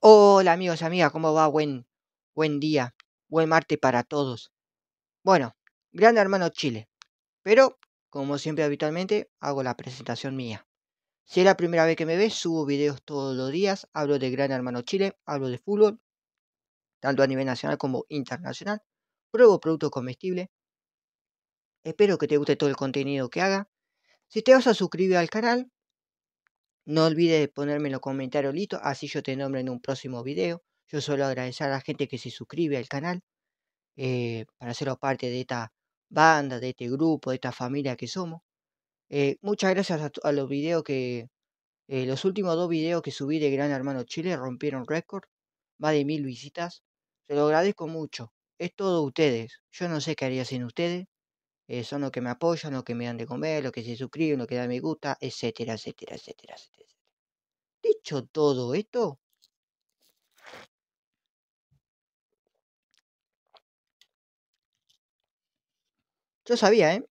Hola amigos, y amigas, ¿cómo va? Buen, buen día, buen martes para todos. Bueno, Gran Hermano Chile. Pero, como siempre habitualmente, hago la presentación mía. Si es la primera vez que me ves, subo videos todos los días, hablo de Gran Hermano Chile, hablo de fútbol, tanto a nivel nacional como internacional, pruebo productos comestibles. Espero que te guste todo el contenido que haga. Si te vas a suscribir al canal, no olvides ponerme en los comentarios listos, así yo te nombro en un próximo video. Yo suelo agradecer a la gente que se suscribe al canal eh, para ser parte de esta banda, de este grupo, de esta familia que somos. Eh, muchas gracias a, los videos que... Eh, los últimos dos videos que subí de Gran Hermano Chile rompieron récord. Más de mil visitas. Se lo agradezco mucho. Es todo ustedes. Yo no sé qué haría sin ustedes son los que me apoyan, los que me dan de comer, los que se suscriben, los que dan me gusta, etcétera, etcétera, etcétera, etcétera. Dicho todo esto, yo sabía, ¿eh?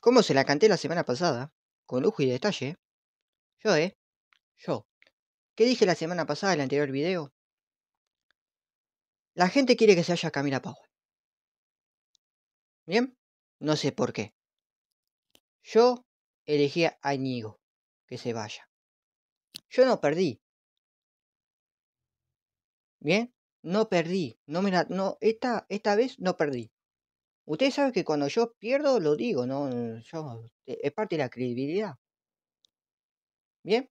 Cómo se la canté la semana pasada, con lujo y detalle. Yo, ¿eh? Yo. ¿Qué dije la semana pasada en el anterior video? La gente quiere que se haya Camila Pau. Bien. No sé por qué. Yo elegí a Nigo que se vaya. Yo no perdí. Bien, no perdí. No me no, esta, esta vez no perdí. Ustedes saben que cuando yo pierdo lo digo, ¿no? Mm, eh, es parte de la credibilidad. Bien,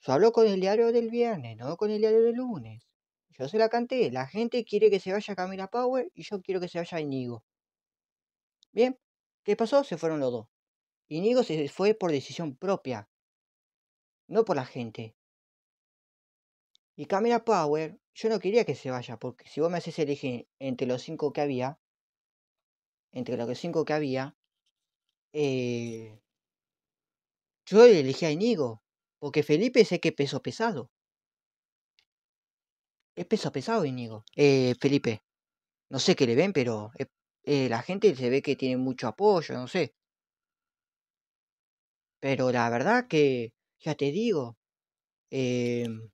yo hablo con el diario del viernes, no con el diario del lunes. Yo se la canté. La gente quiere que se vaya Camila Power y yo quiero que se vaya Inigo. Bien, ¿qué pasó? Se fueron los dos. Inigo se fue por decisión propia, no por la gente. Y Camila Power, yo no quería que se vaya, porque si vos me haces elegir entre los cinco que había, entre los cinco que había, eh, yo elegí a Inigo, porque Felipe sé que es peso pesado. Es peso pesado, Inigo. Eh, Felipe. No sé qué le ven, pero eh, la gente se ve que tiene mucho apoyo, no sé. Pero la verdad que, ya te digo, em,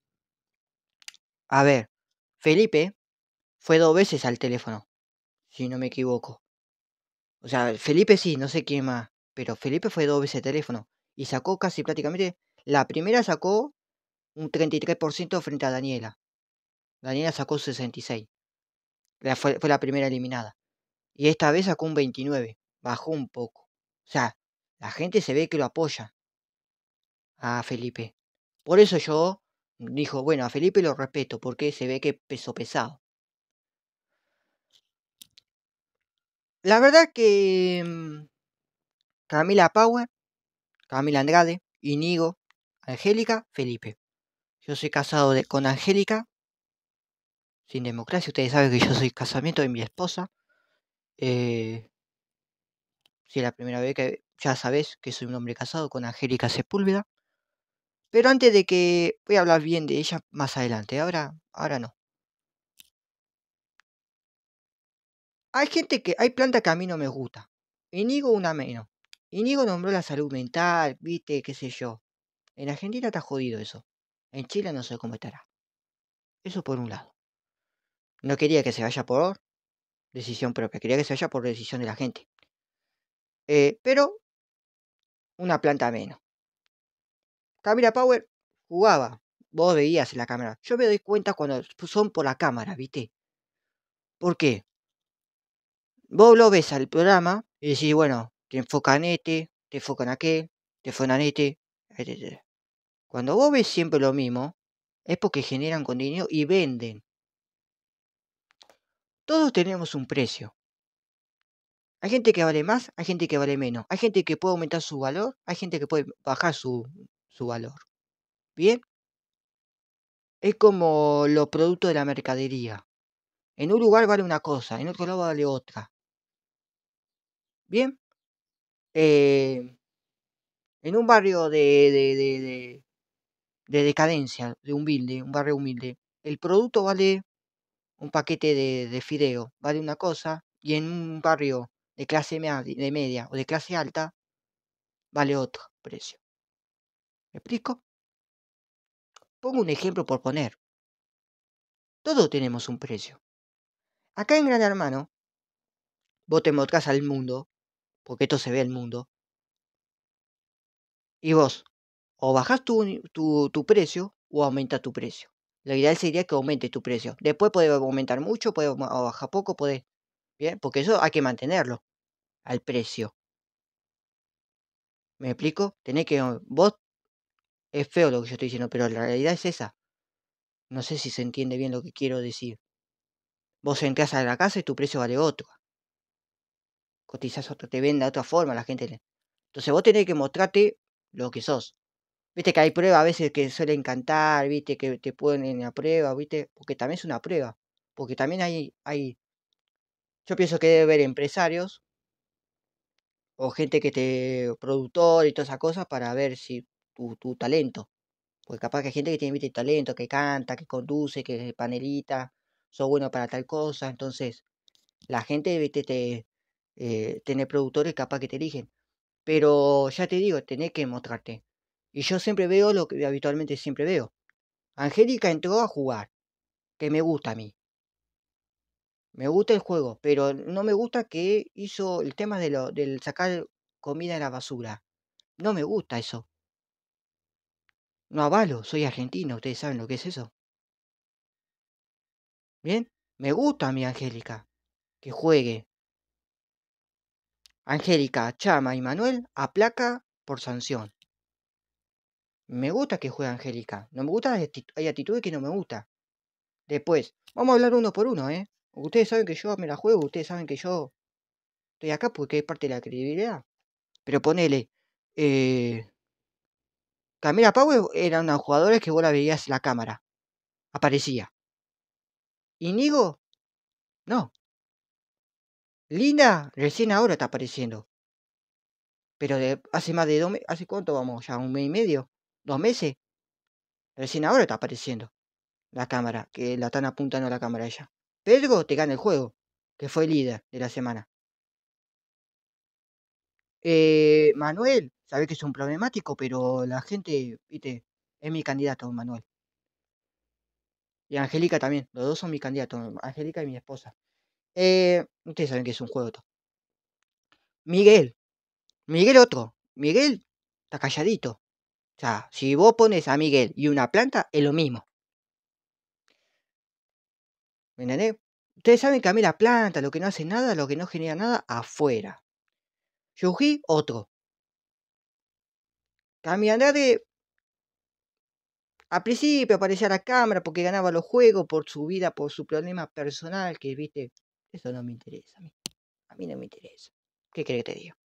a ver, Felipe fue dos veces al teléfono, si no me equivoco. O sea, Felipe sí, no sé quién más, pero Felipe fue dos veces al teléfono y sacó casi prácticamente, la primera sacó un 33% frente a Daniela. Daniela sacó 66. fue la primera eliminada. Y esta vez sacó un 29. Bajó un poco. O sea, la gente se ve que lo apoya a ah, Felipe. Por eso yo mm, dijo, bueno, a Felipe lo respeto, porque se ve que peso pesado. La verdad que mm, Camila Power, Camila Andrade, Inigo, Angélica, Felipe. Yo soy casado con Angélica. Sin democracia, ustedes saben que yo soy casamiento de mi esposa. Eh, si es la primera vez que ya sabes que soy un hombre casado con Angélica Sepúlveda. Pero antes de que voy a hablar bien de ella más adelante, ahora, ahora no. Hay gente que, hay planta que a mí no me gusta. Inigo una menos. Inigo nombró la salud mental, viste, qué sé yo. En Argentina está jodido eso. En Chile no sé cómo estará. Eso por un lado. No quería que se vaya por decisión propia, quería que se vaya por decisión de la gente. Eh, pero una planta menos. Camila Power jugaba, vos veías en la cámara. Yo me doy cuenta cuando son por la cámara, ¿viste? ¿Por qué? Vos lo ves al programa y decís, bueno, te enfocan este, te enfocan aquel, te enfocan este, Cuando vos ves siempre lo mismo, es porque generan contenido y venden. Todos tenemos un precio. Hay gente que vale más, hay gente que vale menos. Hay gente que puede aumentar su valor, hay gente que puede bajar su, valor. ¿Bien? Es como los productos de la mercadería. En un lugar vale una cosa, en otro lado vale otra. ¿Bien? Eh, en un barrio de, de, de, de, de decadencia, de humilde, un barrio humilde, el producto vale un paquete de, fideo vale una cosa y en un barrio de clase media, de media o de clase alta vale otro precio. ¿Me explico? Pongo un ejemplo por poner. Todos tenemos un precio. Acá en Gran Hermano, vos te mostrás al mundo, porque esto se ve el mundo, y vos o bajas tu, tu precio o aumenta tu precio. La idea sería que aumentes tu precio. Después puede aumentar mucho, puede bajar poco, puede... Bien, porque eso hay que mantenerlo al precio. ¿Me explico? Tenés que... Um, vos... Es feo lo que yo estoy diciendo, pero la realidad es esa. No sé si se entiende bien lo que quiero decir. Vos entras a la casa y tu precio vale otro. Cotizás otro, te vende de otra forma la gente. Entonces vos tenés que mostrarte lo que sos. Viste que hay pruebas a veces que suelen cantar, viste que te ponen a prueba, viste, porque también es una prueba. Porque también hay, hay, yo pienso que debe haber empresarios o gente que te, productor y todas esas cosas para ver si tu, talento. Porque capaz que hay gente que tiene talento, que canta, que conduce, que panelita, son bueno para tal cosa. Entonces, la gente, debe te, eh, tener productores capaz que te eligen. Pero ya te digo, tenés que mostrarte. Y yo siempre veo lo que habitualmente siempre veo. Angélica entró a jugar, que me gusta a mí. Me gusta el juego, pero no me gusta que hizo el tema de lo, del sacar comida de la basura. No me gusta eso. No avalo, soy argentino, ustedes saben lo que es eso. Bien, me gusta a mi Angélica, que juegue. Angélica, Chama y Manuel aplaca por sanción. Me gusta que juegue Angélica. No me gusta, hay actitudes que no me gusta. Después, vamos a hablar uno por uno, ¿eh? Ustedes saben que yo me la juego, ustedes saben que yo estoy acá porque es parte de la credibilidad. Pero ponele, eh, Camila Pau era una jugadora que vos la veías en la cámara. Aparecía. Inigo, no. Linda recién ahora está apareciendo. Pero hace más de dos meses, ¿hace cuánto vamos? Ya un mes y medio dos meses. Recién ahora está apareciendo la cámara, que la están apuntando a la cámara ella. Pedro te gana el juego, que fue el líder de la semana. Eh, Manuel, sabe que es un problemático, pero la gente, viste, es mi candidato, Manuel. Y Angélica también, los dos son mi candidato, Angélica y mi esposa. Eh, ustedes saben que es un juego. Miguel, Miguel otro, Miguel está calladito, o sea, si vos pones a Miguel y una planta, es lo mismo. ¿Me Ustedes saben que a mí la planta, lo que no hace nada, lo que no genera nada, afuera. Yuji, otro. Cami de... Al principio aparecía la cámara porque ganaba los juegos por su vida, por su problema personal, que viste, eso no me interesa a mí. A mí no me interesa. ¿Qué crees que te digo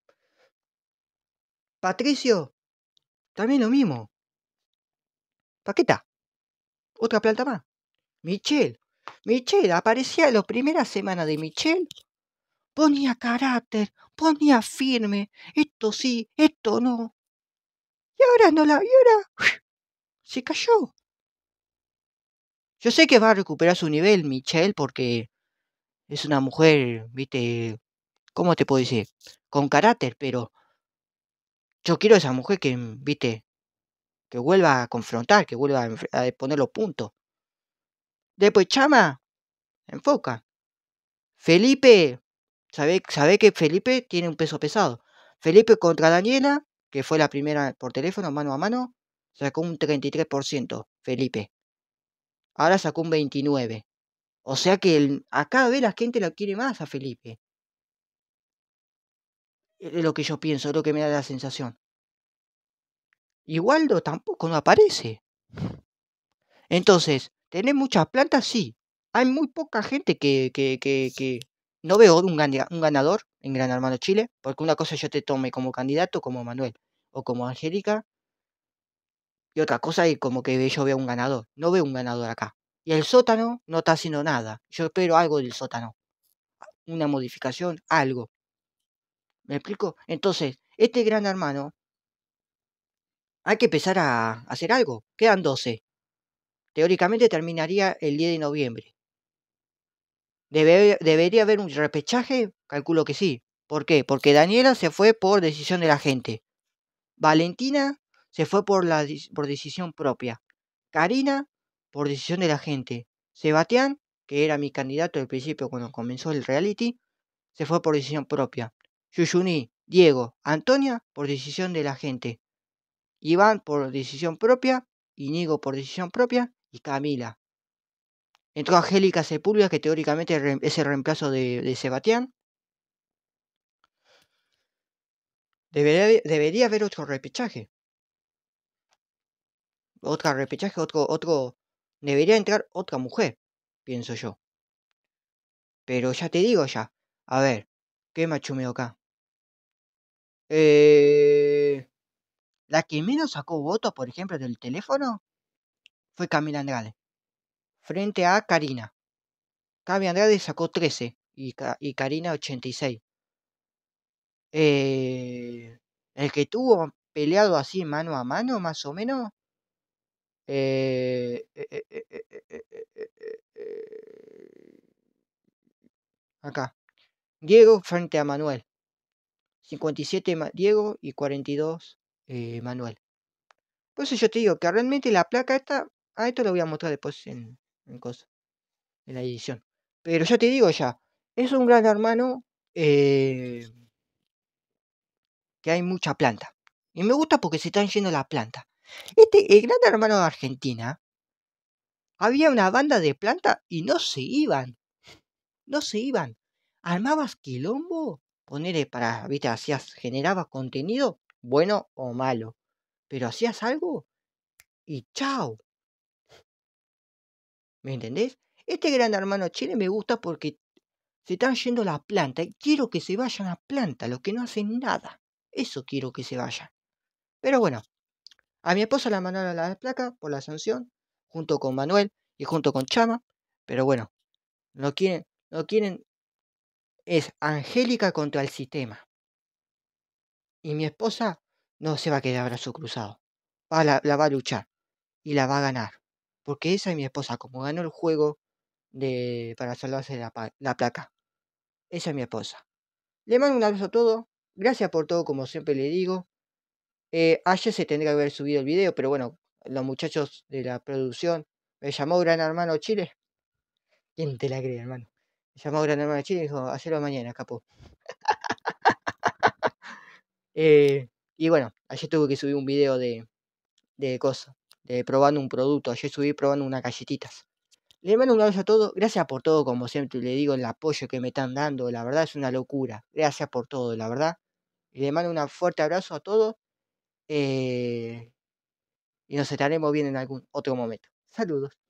Patricio, también lo mismo. Paqueta. Otra planta más. Michelle. Michelle, aparecía en las primeras semanas de Michelle. Ponía carácter, ponía firme. Esto sí, esto no. Y ahora no la. Y ahora. Se cayó. Yo sé que va a recuperar su nivel, Michelle, porque es una mujer, viste. ¿Cómo te puedo decir? Con carácter, pero yo quiero a esa mujer que, viste, que vuelva a confrontar, que vuelva a, poner los puntos. Después Chama, enfoca. Felipe, sabe, sabe que Felipe tiene un peso pesado. Felipe contra Daniela, que fue la primera por teléfono, mano a mano, sacó un 33%, Felipe. Ahora sacó un 29%. O sea que el, acá ve la gente lo quiere más a Felipe lo que yo pienso, lo que me da la sensación. Y tampoco no aparece. Entonces, ¿tenés muchas plantas? Sí. Hay muy poca gente que, que, que, no veo un, un ganador en Gran Hermano Chile, porque una cosa yo te tome como candidato, como Manuel, o como Angélica, y otra cosa es como que yo veo un ganador. No veo un ganador acá. Y el sótano no está haciendo nada. Yo espero algo del sótano. Una modificación, algo. ¿Me explico? Entonces, este gran hermano, hay que empezar a hacer algo. Quedan 12. Teóricamente terminaría el 10 de noviembre. ¿Debería haber un repechaje? Calculo que sí. ¿Por qué? Porque Daniela se fue por decisión de la gente. Valentina se fue por, por decisión propia. Karina por decisión de la gente. Sebastián, que era mi candidato al principio cuando comenzó el reality, se fue por decisión propia. Yuyuni, Diego, Antonia por decisión de la gente, Iván por decisión propia, Inigo por decisión propia y Camila. Entró Angélica Sepúlveda, que teóricamente es el reemplazo de, Sebastián. Debería, haber otro repechaje. Otro repechaje, otro, otro. Debería entrar otra mujer, pienso yo. Pero ya te digo ya. A ver, ¿qué machumeo acá? la que menos sacó votos, por ejemplo, del teléfono fue Camila Andrade. Frente a Karina. Camila Andrade sacó 13 y, Karina 86. el que tuvo peleado así mano a mano, más o menos. acá. Diego frente a Manuel. 57 Diego y 42 eh, Manuel. Por eso yo te digo que realmente la placa está... a esto lo voy a mostrar después en, en la edición. Pero yo te digo ya, es un gran hermano eh, que hay mucha planta. Y me gusta porque se están yendo las plantas. Este, el gran hermano de Argentina, había una banda de planta y no se iban. No se iban. Armabas quilombo ponerle para, viste, hacías, generabas contenido, bueno o malo, pero hacías algo y chao. ¿Me entendés? Este gran hermano Chile me gusta porque se están yendo a la planta y quiero que se vayan a planta, los que no hacen nada. Eso quiero que se vayan. Pero bueno, a mi esposa la mandaron a la placa por la sanción, junto con Manuel y junto con Chama. Pero bueno, no quieren, no quieren es Angélica contra el sistema. Y mi esposa no se va a quedar brazo cruzado. la, va a luchar y la va a ganar. Porque esa es mi esposa, como ganó el juego de, para salvarse la, la placa. Esa es mi esposa. Le mando un abrazo a todos. Gracias por todo, como siempre le digo. Eh, ayer se tendría que haber subido el video, pero bueno, los muchachos de la producción me llamó Gran Hermano Chile. ¿Quién te la cree, hermano? Llamó a Gran Hermano de Chile y dijo, hacerlo mañana, capo. Eh, y bueno, ayer tuve que subir un video de, de cosas, de probando un producto. Ayer subí probando unas galletitas. Le mando un abrazo a todos. Gracias por todo, como siempre. Le digo el apoyo que me están dando. La verdad es una locura. Gracias por todo, la verdad. Le mando un fuerte abrazo a todos. Eh, y nos estaremos bien en algún otro momento. Saludos.